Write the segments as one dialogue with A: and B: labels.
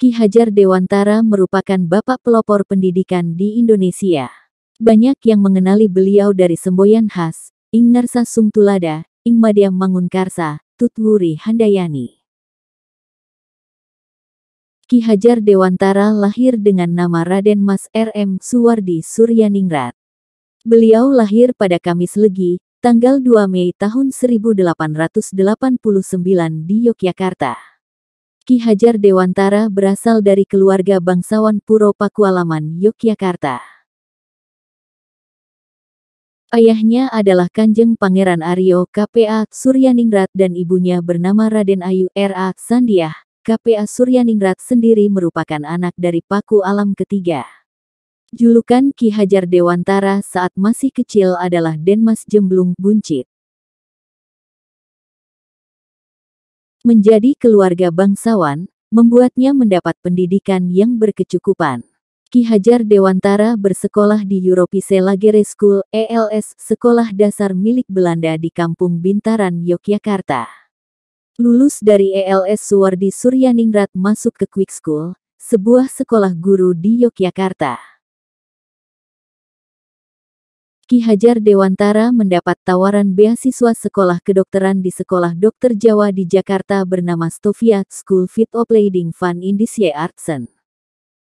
A: Ki Hajar Dewantara merupakan bapak pelopor pendidikan di Indonesia. Banyak yang mengenali beliau dari semboyan khas, Ing Narsa Sumtulada, Ing Madiam Mangunkarsa, Tutwuri Handayani. Ki Hajar Dewantara lahir dengan nama Raden Mas R.M. Suwardi Suryaningrat. Beliau lahir pada Kamis Legi, tanggal 2 Mei tahun 1889 di Yogyakarta. Ki Hajar Dewantara berasal dari keluarga bangsawan Puro Pakualaman, Yogyakarta. Ayahnya adalah Kanjeng Pangeran Aryo KPA Suryaningrat dan ibunya bernama Raden Ayu R.A. Sandiah. KPA Suryaningrat sendiri merupakan anak dari Paku Alam ketiga. Julukan Ki Hajar Dewantara saat masih kecil adalah Denmas Jemblung Buncit. Menjadi keluarga bangsawan, membuatnya mendapat pendidikan yang berkecukupan. Ki Hajar Dewantara bersekolah di Europese Lagere School, ELS, sekolah dasar milik Belanda di Kampung Bintaran, Yogyakarta. Lulus dari ELS Suwardi Suryaningrat masuk ke Quick School, sebuah sekolah guru di Yogyakarta. Ki Hajar Dewantara mendapat tawaran beasiswa sekolah kedokteran di Sekolah Dokter Jawa di Jakarta bernama Stovia School Fit of Leading Van Indisie Artsen.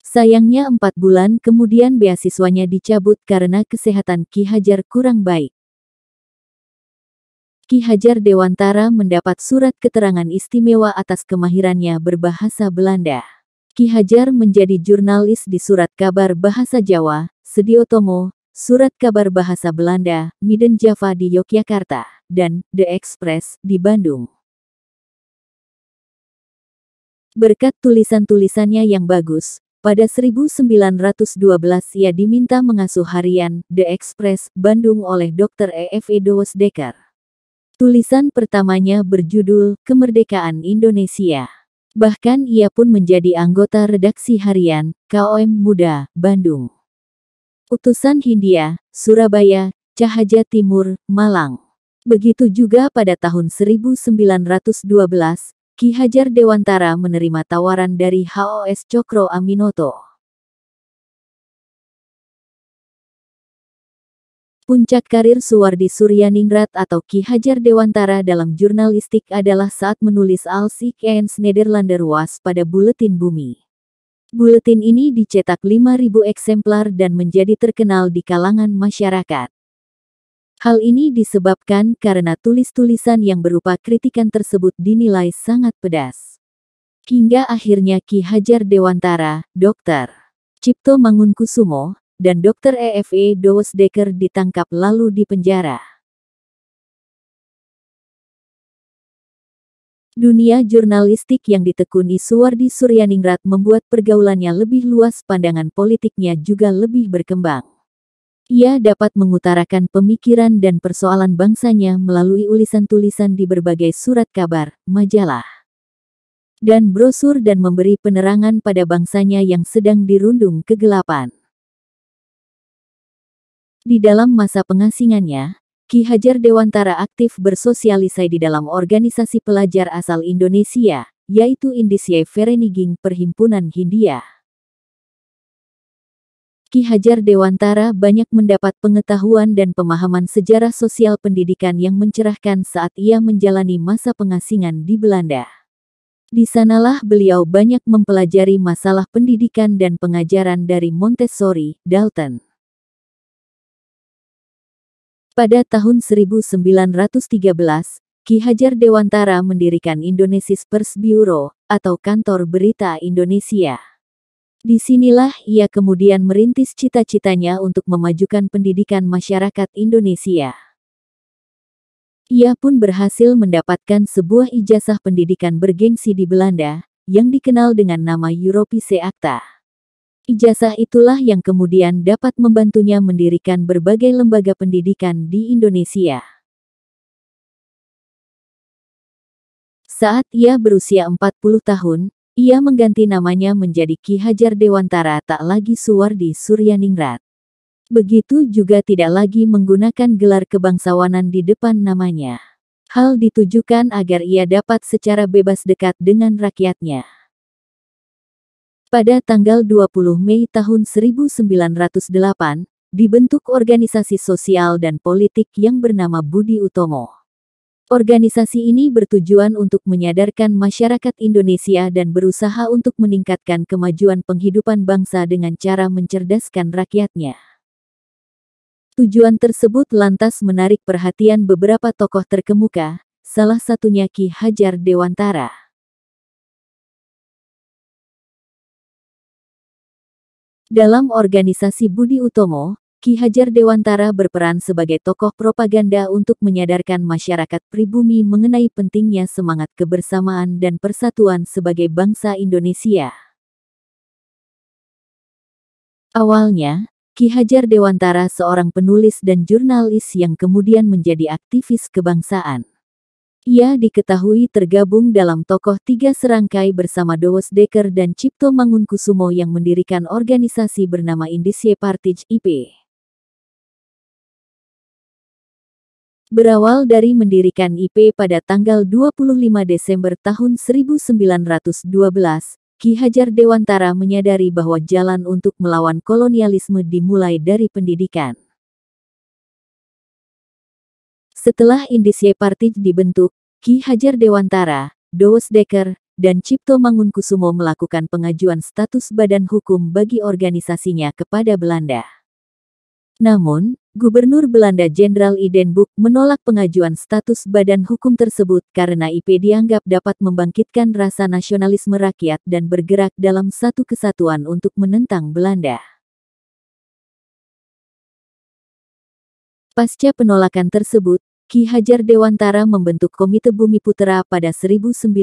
A: Sayangnya empat bulan kemudian beasiswanya dicabut karena kesehatan Ki Hajar kurang baik. Ki Hajar Dewantara mendapat surat keterangan istimewa atas kemahirannya berbahasa Belanda. Ki Hajar menjadi jurnalis di Surat Kabar Bahasa Jawa, Sediotomo, Surat kabar bahasa Belanda, Miden Java di Yogyakarta, dan The Express di Bandung. Berkat tulisan-tulisannya yang bagus, pada 1912 ia diminta mengasuh harian The Express Bandung oleh Dr. E.F.E. Dekar. Tulisan pertamanya berjudul Kemerdekaan Indonesia. Bahkan ia pun menjadi anggota redaksi harian KOM Muda, Bandung. Utusan Hindia, Surabaya, Cahaja Timur, Malang. Begitu juga pada tahun 1912, Ki Hajar Dewantara menerima tawaran dari HOS Cokro Aminoto. Puncak karir Suwardi Suryaningrat atau Ki Hajar Dewantara dalam jurnalistik adalah saat menulis Al Sikens Nederlander Was pada Buletin Bumi. Buletin ini dicetak 5.000 eksemplar dan menjadi terkenal di kalangan masyarakat. Hal ini disebabkan karena tulis-tulisan yang berupa kritikan tersebut dinilai sangat pedas. Hingga akhirnya Ki Hajar Dewantara, Dr. Cipto Mangunkusumo, dan Dr. EFE Dowes Dekker ditangkap lalu dipenjara. Dunia jurnalistik yang ditekuni Suwardi Suryaningrat membuat pergaulannya lebih luas pandangan politiknya juga lebih berkembang. Ia dapat mengutarakan pemikiran dan persoalan bangsanya melalui ulisan tulisan di berbagai surat kabar, majalah, dan brosur dan memberi penerangan pada bangsanya yang sedang dirundung kegelapan. Di dalam masa pengasingannya, Ki Hajar Dewantara aktif bersosialisasi di dalam organisasi pelajar asal Indonesia, yaitu Indisye Vereniging Perhimpunan Hindia. Ki Hajar Dewantara banyak mendapat pengetahuan dan pemahaman sejarah sosial pendidikan yang mencerahkan saat ia menjalani masa pengasingan di Belanda. Di sanalah beliau banyak mempelajari masalah pendidikan dan pengajaran dari Montessori, Dalton. Pada tahun 1913, Ki Hajar Dewantara mendirikan Indonesia Pers Bureau, atau Kantor Berita Indonesia. Disinilah ia kemudian merintis cita-citanya untuk memajukan pendidikan masyarakat Indonesia. Ia pun berhasil mendapatkan sebuah ijazah pendidikan bergengsi di Belanda, yang dikenal dengan nama Europese Acta. Ijazah itulah yang kemudian dapat membantunya mendirikan berbagai lembaga pendidikan di Indonesia. Saat ia berusia 40 tahun, ia mengganti namanya menjadi Ki Hajar Dewantara tak lagi Suwardi Suryaningrat. Begitu juga tidak lagi menggunakan gelar kebangsawanan di depan namanya. Hal ditujukan agar ia dapat secara bebas dekat dengan rakyatnya. Pada tanggal 20 Mei tahun 1908, dibentuk organisasi sosial dan politik yang bernama Budi Utomo. Organisasi ini bertujuan untuk menyadarkan masyarakat Indonesia dan berusaha untuk meningkatkan kemajuan penghidupan bangsa dengan cara mencerdaskan rakyatnya. Tujuan tersebut lantas menarik perhatian beberapa tokoh terkemuka, salah satunya Ki Hajar Dewantara. Dalam organisasi Budi Utomo, Ki Hajar Dewantara berperan sebagai tokoh propaganda untuk menyadarkan masyarakat pribumi mengenai pentingnya semangat kebersamaan dan persatuan sebagai bangsa Indonesia. Awalnya, Ki Hajar Dewantara seorang penulis dan jurnalis yang kemudian menjadi aktivis kebangsaan. Ia diketahui tergabung dalam tokoh tiga serangkai bersama Dowos Dekker dan Cipto Mangunkusumo yang mendirikan organisasi bernama Indische Partij IP. Berawal dari mendirikan IP pada tanggal 25 Desember tahun 1912, Ki Hajar Dewantara menyadari bahwa jalan untuk melawan kolonialisme dimulai dari pendidikan. Setelah Indisye Party dibentuk, Ki Hajar Dewantara, Doos Dekker, dan Cipto Mangunkusumo melakukan pengajuan status badan hukum bagi organisasinya kepada Belanda. Namun, Gubernur Belanda Jenderal Idenbuk menolak pengajuan status badan hukum tersebut karena IP dianggap dapat membangkitkan rasa nasionalisme rakyat dan bergerak dalam satu kesatuan untuk menentang Belanda. Pasca penolakan tersebut, Ki Hajar Dewantara membentuk Komite Bumi Putera pada 1913.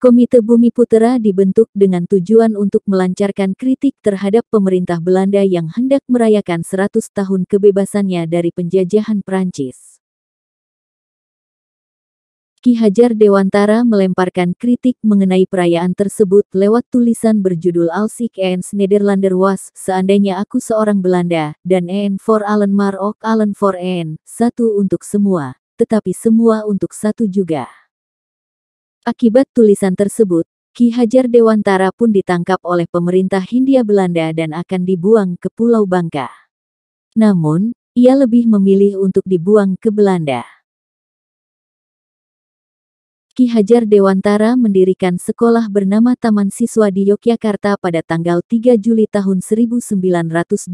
A: Komite Bumi Putera dibentuk dengan tujuan untuk melancarkan kritik terhadap pemerintah Belanda yang hendak merayakan 100 tahun kebebasannya dari penjajahan Prancis. Ki Hajar Dewantara melemparkan kritik mengenai perayaan tersebut lewat tulisan berjudul Alsik ik eens Nederlander was, seandainya aku seorang Belanda, dan en for allen Marok allen for en, satu untuk semua, tetapi semua untuk satu juga. Akibat tulisan tersebut, Ki Hajar Dewantara pun ditangkap oleh pemerintah Hindia Belanda dan akan dibuang ke Pulau Bangka. Namun, ia lebih memilih untuk dibuang ke Belanda. Ki Hajar Dewantara mendirikan sekolah bernama Taman Siswa di Yogyakarta pada tanggal 3 Juli tahun 1922.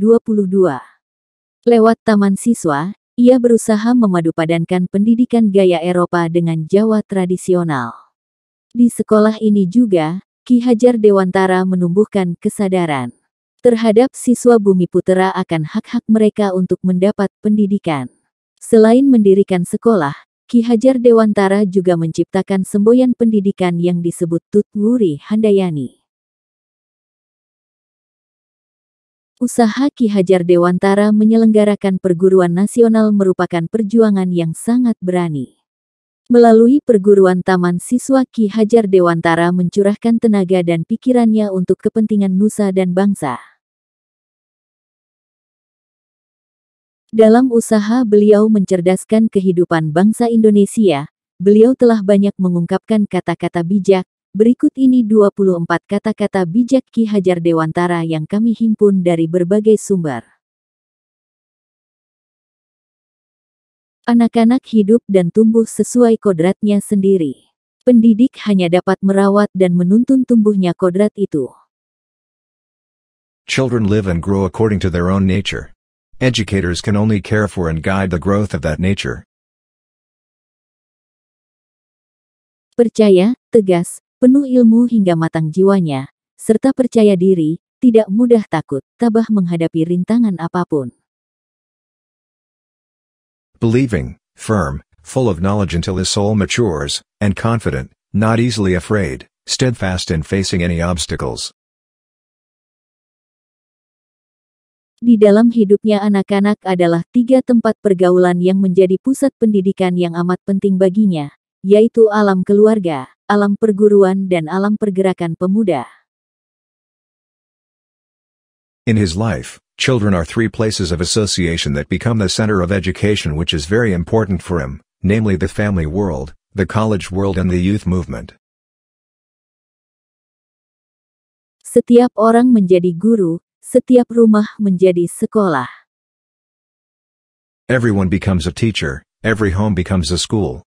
A: Lewat Taman Siswa, ia berusaha memadupadankan pendidikan gaya Eropa dengan Jawa tradisional. Di sekolah ini juga, Ki Hajar Dewantara menumbuhkan kesadaran terhadap siswa bumi putera akan hak-hak mereka untuk mendapat pendidikan. Selain mendirikan sekolah, Ki Hajar Dewantara juga menciptakan semboyan pendidikan yang disebut Tutwuri Handayani. Usaha Ki Hajar Dewantara menyelenggarakan perguruan nasional merupakan perjuangan yang sangat berani. Melalui perguruan taman siswa Ki Hajar Dewantara mencurahkan tenaga dan pikirannya untuk kepentingan nusa dan bangsa. Dalam usaha beliau mencerdaskan kehidupan bangsa Indonesia, beliau telah banyak mengungkapkan kata-kata bijak. Berikut ini 24 kata-kata bijak Ki Hajar Dewantara yang kami himpun dari berbagai sumber. Anak-anak hidup dan tumbuh sesuai kodratnya sendiri. Pendidik hanya dapat merawat dan menuntun tumbuhnya kodrat itu.
B: Children live and grow according to their own nature. Educators can only care for and guide the growth of that nature.
A: Percaya, tegas, penuh ilmu hingga matang jiwanya, serta percaya diri, tidak mudah takut, tabah menghadapi rintangan apapun.
B: Believing, firm, full of knowledge until his soul matures, and confident, not easily afraid, steadfast in facing any obstacles.
A: Di dalam hidupnya anak-anak adalah tiga tempat pergaulan yang menjadi pusat pendidikan yang amat penting baginya, yaitu alam keluarga, alam perguruan dan alam pergerakan pemuda.
B: In his life, children are three places of association that become the center of education which is very important for him, namely the family world, the college world and the youth movement.
A: Setiap orang menjadi guru, setiap rumah menjadi sekolah.
B: Everyone becomes a teacher, every home becomes a school.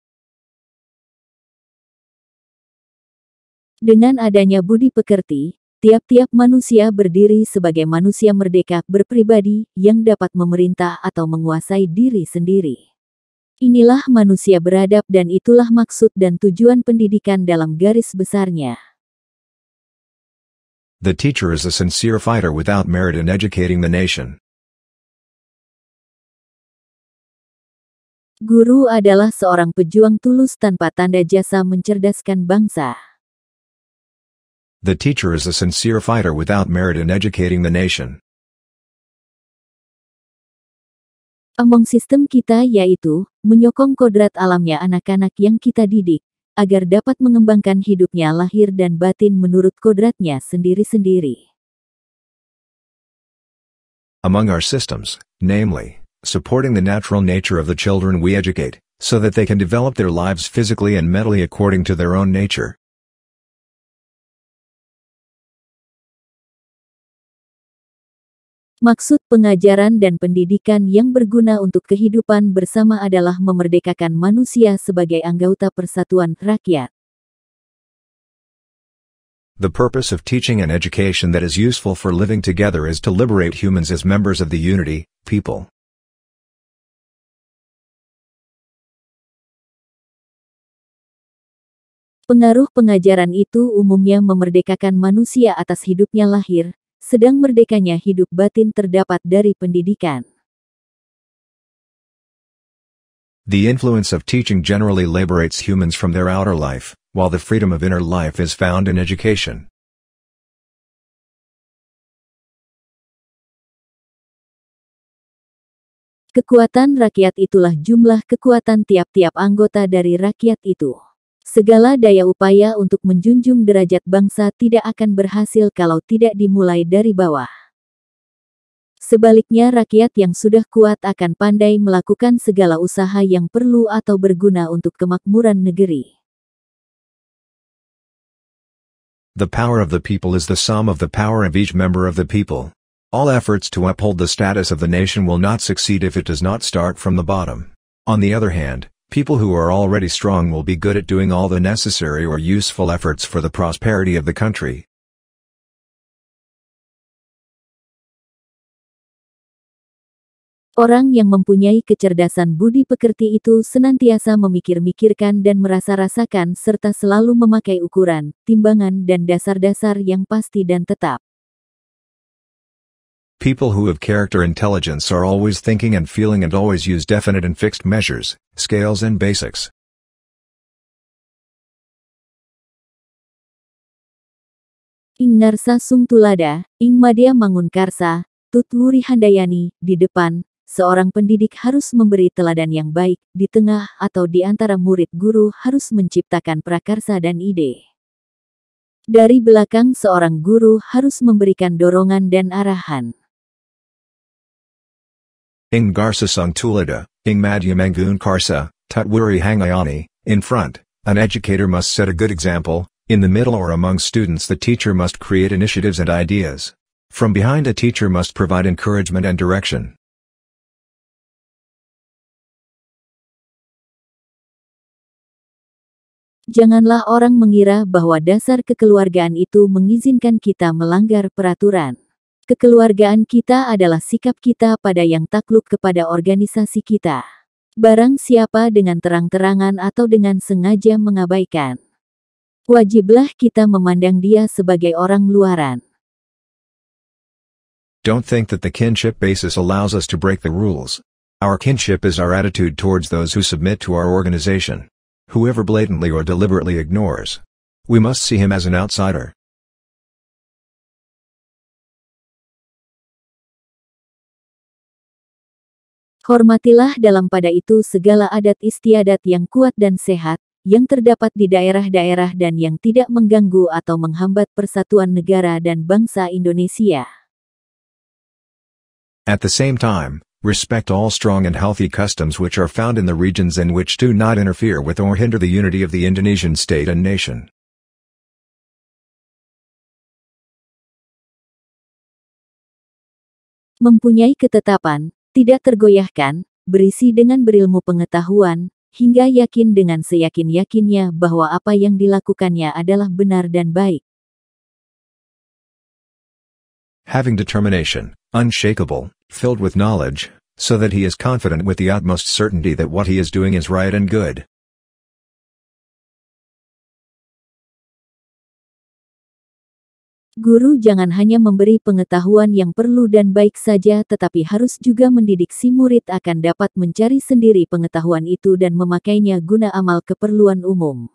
A: Dengan adanya budi pekerti, tiap-tiap manusia berdiri sebagai manusia merdeka berpribadi yang dapat memerintah atau menguasai diri sendiri. Inilah manusia beradab dan itulah maksud dan tujuan pendidikan dalam garis besarnya.
B: The teacher is a sincere fighter without merit in educating the nation.
C: Guru adalah seorang
A: pejuang tulus tanpa tanda jasa mencerdaskan bangsa.
B: The teacher is a sincere fighter without merit in educating the nation.
A: Among sistem kita yaitu, menyokong kodrat alamnya anak-anak yang kita didik agar dapat mengembangkan hidupnya lahir dan batin menurut kodratnya sendiri-sendiri.
B: Among our systems, namely, supporting the natural nature of the children we educate, so that they can develop their lives physically and mentally according to their own nature,
A: Maksud pengajaran dan pendidikan yang berguna untuk kehidupan bersama adalah memerdekakan manusia sebagai anggota persatuan rakyat.
B: The purpose of teaching and education that is useful for living together is to liberate humans as members of the unity, people.
A: Pengaruh pengajaran itu umumnya memerdekakan manusia atas hidupnya lahir, sedang merdekanya hidup batin terdapat dari pendidikan.
B: The influence of teaching generally liberates humans from their outer life, while the freedom of inner life is found in education.
A: Kekuatan rakyat itulah jumlah kekuatan tiap-tiap anggota dari rakyat itu. Segala daya upaya untuk menjunjung derajat bangsa tidak akan berhasil kalau tidak dimulai dari bawah. Sebaliknya rakyat yang sudah kuat akan pandai melakukan segala usaha yang perlu atau berguna untuk kemakmuran negeri.
B: The power of the people is the sum of the power of each member of the people. All efforts to uphold the status of the nation will not succeed if it does not start from the bottom. On the other hand, People who are already strong will be good at doing all the necessary or useful efforts for the prosperity of the country.
A: Orang yang mempunyai kecerdasan budi pekerti itu senantiasa memikir-mikirkan dan merasa-rasakan serta selalu memakai ukuran, timbangan dan dasar-dasar yang pasti dan tetap.
B: People who have character intelligence are always thinking and feeling and always use definite and fixed measures, scales and basics.
A: Ingarsa Narsa Sung Tulada, Ing Madya Mangun Karsa, Tutwuri Handayani, di depan, seorang pendidik harus memberi teladan yang baik, di tengah atau di antara murid guru harus menciptakan prakarsa dan ide. Dari belakang seorang guru harus memberikan dorongan dan arahan.
B: Ing sung Tulida, Ing Madhyamengun Karsa, Tutwuri Hangayani, in front, an educator must set a good example, in the middle or among students the teacher must create initiatives and ideas. From behind a teacher must provide encouragement and direction.
A: Janganlah orang mengira bahwa dasar kekeluargaan itu mengizinkan kita melanggar peraturan. Kekeluargaan kita adalah sikap kita pada yang takluk kepada organisasi kita. Barang siapa dengan terang-terangan atau dengan sengaja mengabaikan. Wajiblah kita memandang dia sebagai orang luaran.
B: Don't think that the kinship basis allows us to break the rules. Our kinship is our attitude towards those who submit to our organization. Whoever blatantly or deliberately ignores. We must see him as an outsider.
A: Hormatilah dalam pada itu segala adat istiadat yang kuat dan sehat, yang terdapat di daerah-daerah dan yang tidak mengganggu atau menghambat persatuan negara dan bangsa Indonesia.
B: At the same time, respect all strong and healthy customs which are found in the regions and which do not interfere with or hinder the unity of the Indonesian state and nation.
C: Mempunyai ketetapan,
A: tidak tergoyahkan, berisi dengan berilmu pengetahuan, hingga yakin dengan seyakin-yakinnya bahwa apa yang dilakukannya adalah benar dan baik.
B: Having determination, unshakable, filled with knowledge, so that he is confident with the utmost certainty that what he is doing is right and good.
A: Guru jangan hanya memberi pengetahuan yang perlu dan baik saja tetapi harus juga mendidik si murid akan dapat mencari sendiri pengetahuan itu dan memakainya guna amal keperluan umum.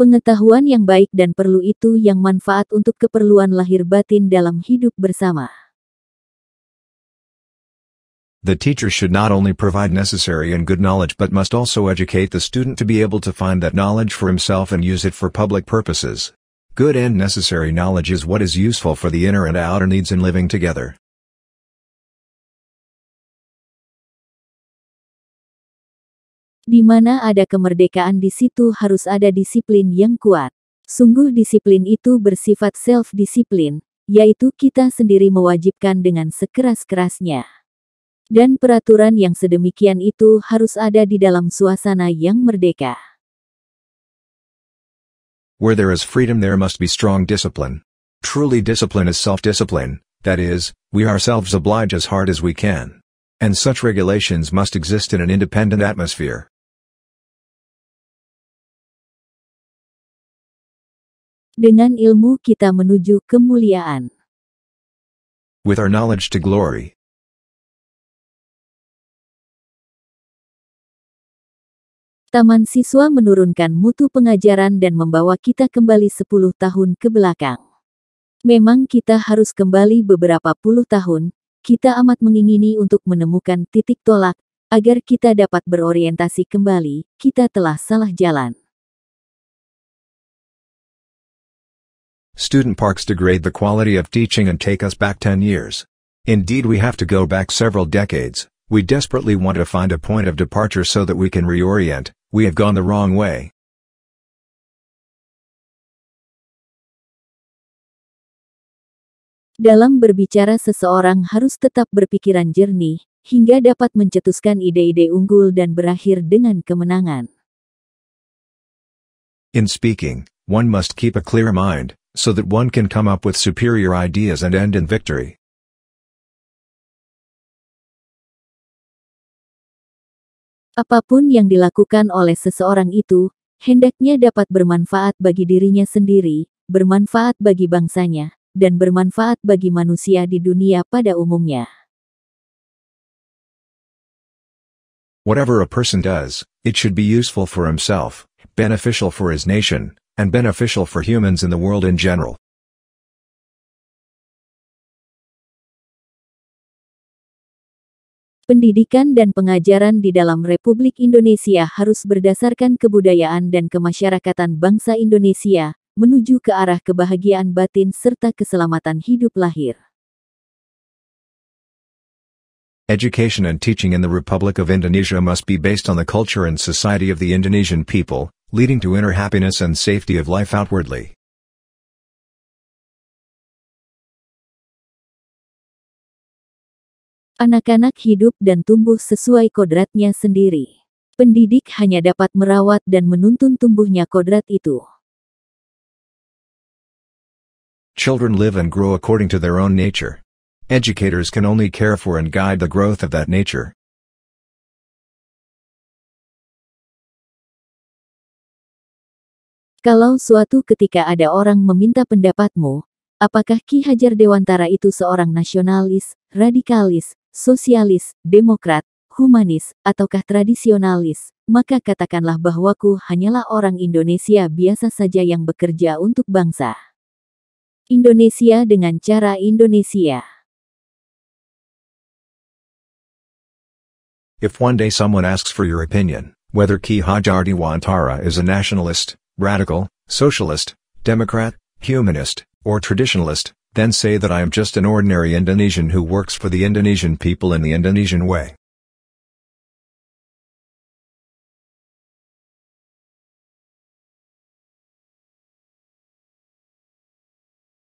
A: Pengetahuan yang baik dan perlu itu yang manfaat untuk keperluan lahir batin dalam hidup bersama.
B: The teacher should not only provide necessary and good knowledge but must also educate the student to be able to find that knowledge for himself and use it for public purposes. Good and necessary knowledge is what is useful for the inner and outer needs in living together.
A: Di mana ada kemerdekaan di situ harus ada disiplin yang kuat. Sungguh disiplin itu bersifat self-disiplin, yaitu kita sendiri mewajibkan dengan sekeras-kerasnya. Dan peraturan yang sedemikian itu harus ada di dalam suasana yang merdeka.
B: Where there is freedom there must be strong discipline. Truly discipline is self-discipline, that is, we ourselves oblige as hard as we can. And such regulations must exist in an independent atmosphere.
C: Dengan ilmu kita menuju kemuliaan.
D: With our knowledge to glory.
C: Taman siswa
A: menurunkan mutu pengajaran dan membawa kita kembali 10 tahun ke belakang. Memang kita harus kembali beberapa puluh tahun, kita amat mengingini untuk menemukan titik tolak, agar kita dapat berorientasi kembali, kita telah salah jalan.
B: Student parks degrade the quality of teaching and take us back 10 years. Indeed we have to go back several decades. We desperately want to find a point of departure so that we can reorient, we have gone the wrong way.
A: Dalam berbicara seseorang harus tetap berpikiran jernih, hingga dapat mencetuskan ide-ide unggul dan berakhir dengan kemenangan.
B: In speaking, one must keep a clear mind, so that one can come up with superior ideas and end in victory.
A: Apapun yang dilakukan oleh seseorang itu, hendaknya dapat bermanfaat bagi dirinya sendiri, bermanfaat bagi bangsanya, dan bermanfaat bagi manusia di dunia pada umumnya.
B: Whatever a person does, it should be useful for himself, beneficial for his nation, and beneficial for humans in the world in general.
A: Pendidikan dan pengajaran di dalam Republik Indonesia harus berdasarkan kebudayaan dan kemasyarakatan bangsa Indonesia, menuju ke arah kebahagiaan batin serta keselamatan hidup lahir.
B: Education and teaching in the Republic of Indonesia must be based on the culture and society of the Indonesian people, leading to inner happiness and safety of life outwardly.
C: Anak-anak
A: hidup dan tumbuh sesuai kodratnya sendiri. Pendidik hanya dapat merawat dan menuntun tumbuhnya kodrat itu.
B: Children live and grow according to their own nature. Educators can only care for and guide the
D: growth of that nature.
A: Kalau suatu ketika ada orang meminta pendapatmu, apakah Ki Hajar Dewantara itu seorang nasionalis, radikalis, sosialis, demokrat, humanis, ataukah tradisionalis, maka katakanlah bahwaku hanyalah orang Indonesia biasa saja yang bekerja untuk bangsa. Indonesia dengan cara Indonesia.
B: If one day someone asks for your opinion, whether Ki Hajar Dewantara is a nationalist, radical, socialist, democrat, humanist, or traditionalist, then say that I am just an ordinary Indonesian who works for the Indonesian people in the Indonesian way.